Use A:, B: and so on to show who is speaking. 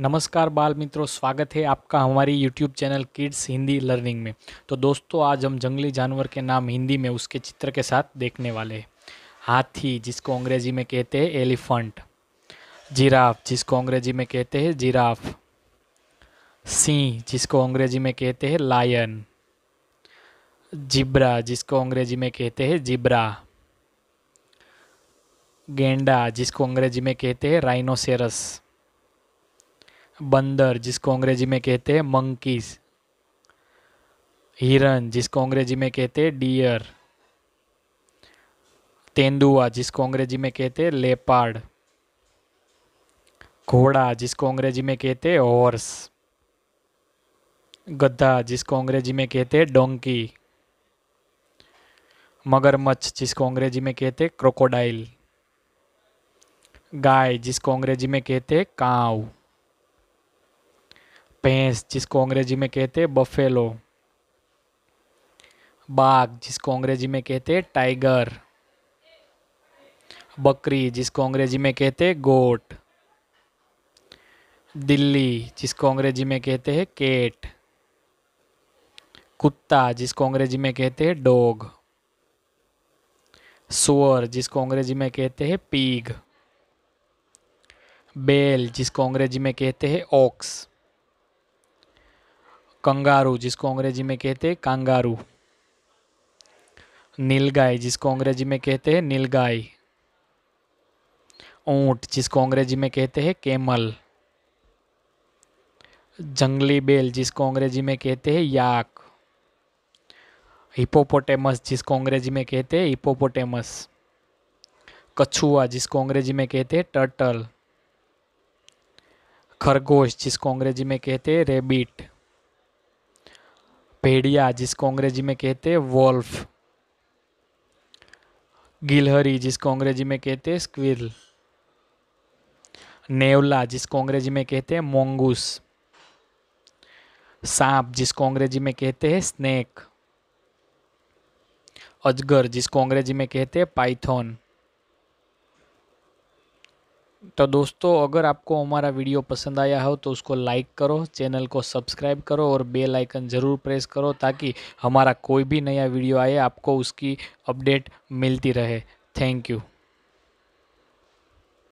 A: नमस्कार बाल मित्रों स्वागत है आपका हमारी YouTube channel kids Hindi learning में तो दोस्तों आज हम जंगली जानवर के नाम हिंदी में उसके चित्र के साथ देखने वाले हैं हाथी जिसको अंग्रेजी में कहते हैं एलिफंट जिराफ जिसको अंग्रेजी में कहते हैं जिराफ सिंह जिसको अंग्रेजी में कहते हैं लायन जिब्रा जिसको अंग्रेजी में कहते हैं जिब्रा गेंडा जिसको अंग्रेजी में कहते हैं राइनोसेरस बंदर जिसको अंग्रेजी में कहते हैं मंकीज हिरन जिसको अंग्रेजी में कहते हैं डियर तेंदुआ जिसको अंग्रेजी में कहते हैं लेपार्ड घोड़ा जिसको अंग्रेजी में कहते हैं हॉर्स गद्दा जिसको अंग्रेजी में कहते हैं डोंकी मगरमच्छ जिसको अंग्रेजी में कहते हैं क्रोकोडाइल गाय जिसको अंग्रेजी में कहते हैं काव भैंस जिसको अंग्रेजी में कहते हैं बफेलो बाघ जिसको अंग्रेजी में कहते हैं टाइगर बकरी जिसको अंग्रेजी में कहते हैं गोट दिल्ली जिसको अंग्रेजी में कहते हैं केट कुत्ता जिसको अंग्रेजी में कहते हैं डॉग सुअर जिसको अंग्रेजी में कहते हैं पीग बेल जिसको अंग्रेजी में कहते हैं ऑक्स कंगारू जिसको अंग्रेजी में कहते हैं कांगारू नीलगाय जिसको अंग्रेजी में कहते हैं नीलगाय ऊंट जिसको अंग्रेजी में कहते हैं कैमल जंगली बेल जिसको अंग्रेजी में कहते हैं याक हिपोपोटेमस जिसको अंग्रेजी में कहते हैं हिपोपोटेमस कछुआ जिसको अंग्रेजी में कहते हैं टर्टल खरगोश जिसको अंग्रेजी में कहते हैं रेबिट भेड़िया जिसको अंग्रेजी में कहते हैं वॉल्फ गिलहरी जिसको अंग्रेजी में कहते हैं स्क्विल नेवला जिसको अंग्रेजी में कहते हैं मोंगूस सांप जिसको अंग्रेजी में कहते हैं स्नेक अजगर जिसको अंग्रेजी में कहते हैं पाइथॉन तो दोस्तों अगर आपको हमारा वीडियो पसंद आया हो तो उसको लाइक करो चैनल को सब्सक्राइब करो और बेल आइकन ज़रूर प्रेस करो ताकि हमारा कोई भी नया वीडियो आए आपको उसकी अपडेट मिलती रहे थैंक यू